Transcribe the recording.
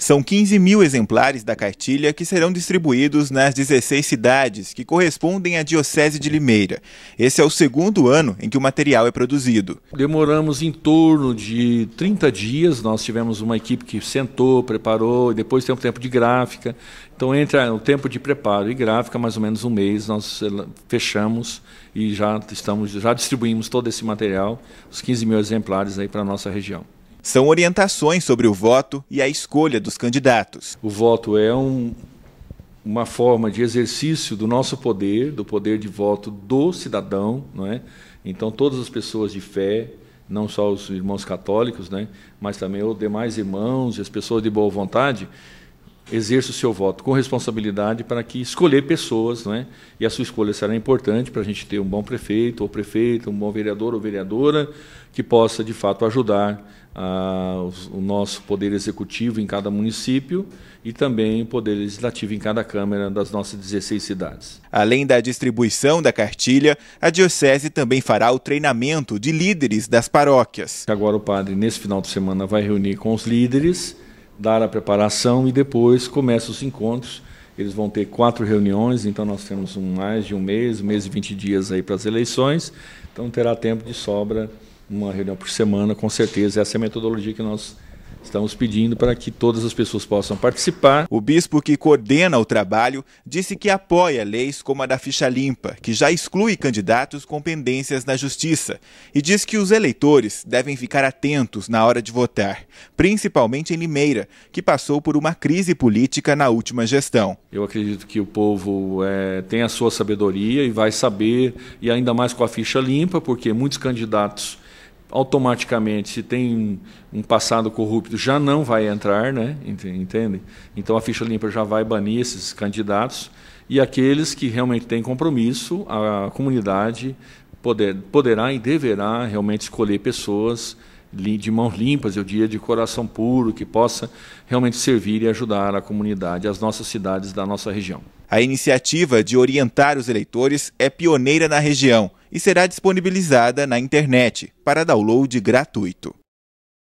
São 15 mil exemplares da cartilha que serão distribuídos nas 16 cidades que correspondem à Diocese de Limeira. Esse é o segundo ano em que o material é produzido. Demoramos em torno de 30 dias, nós tivemos uma equipe que sentou, preparou, e depois tem um tempo de gráfica. Então, entre o tempo de preparo e gráfica, mais ou menos um mês, nós eh, fechamos e já, estamos, já distribuímos todo esse material, os 15 mil exemplares aí para a nossa região são orientações sobre o voto e a escolha dos candidatos. O voto é um, uma forma de exercício do nosso poder, do poder de voto do cidadão, não é? Então todas as pessoas de fé, não só os irmãos católicos, né, mas também os demais irmãos e as pessoas de boa vontade, exerça o seu voto com responsabilidade para que escolher pessoas, né? e a sua escolha será importante para a gente ter um bom prefeito ou prefeita, um bom vereador ou vereadora, que possa, de fato, ajudar a, ah, o nosso poder executivo em cada município e também o poder legislativo em cada Câmara das nossas 16 cidades. Além da distribuição da cartilha, a Diocese também fará o treinamento de líderes das paróquias. Agora o padre, nesse final de semana, vai reunir com os líderes dar a preparação e depois começam os encontros. Eles vão ter quatro reuniões, então nós temos um, mais de um mês, um mês e 20 dias aí para as eleições. Então terá tempo de sobra, uma reunião por semana, com certeza. Essa é a metodologia que nós Estamos pedindo para que todas as pessoas possam participar. O bispo que coordena o trabalho disse que apoia leis como a da ficha limpa, que já exclui candidatos com pendências na justiça, e diz que os eleitores devem ficar atentos na hora de votar, principalmente em Limeira, que passou por uma crise política na última gestão. Eu acredito que o povo é, tem a sua sabedoria e vai saber, e ainda mais com a ficha limpa, porque muitos candidatos automaticamente, se tem um passado corrupto, já não vai entrar, né? entende? Então a ficha limpa já vai banir esses candidatos e aqueles que realmente têm compromisso, a comunidade poder, poderá e deverá realmente escolher pessoas de mãos limpas, eu diria de coração puro, que possa realmente servir e ajudar a comunidade, as nossas cidades da nossa região. A iniciativa de orientar os eleitores é pioneira na região e será disponibilizada na internet para download gratuito.